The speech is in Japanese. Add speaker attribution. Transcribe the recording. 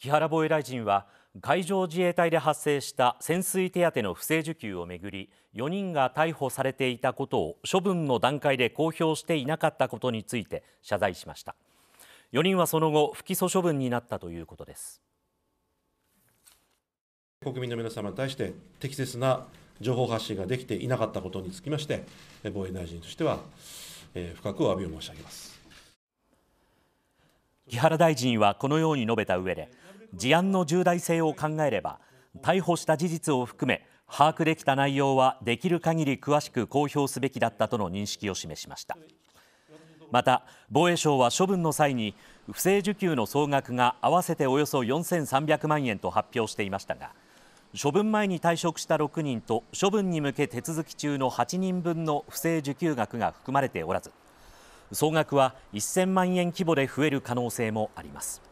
Speaker 1: 木原防衛大臣は海上自衛隊で発生した潜水手当の不正受給をめぐり4人が逮捕されていたことを処分の段階で公表していなかったことについて謝罪しました4人はその後不起訴処分になったということです国民の皆様に対して適切な
Speaker 2: 情報発信ができていなかったことにつきまして防衛大臣としては深くお詫びを申し
Speaker 1: 上げます木原大臣はこのように述べた上で事案の重大性を考えれば逮捕した事実を含め把握できた内容はできる限り詳しく公表すべきだったとの認識を示しましたまた防衛省は処分の際に不正受給の総額が合わせておよそ4300万円と発表していましたが処分前に退職した6人と処分に向け手続き中の8人分の不正受給額が含まれておらず総額は1000万円規模で増える可能性もあります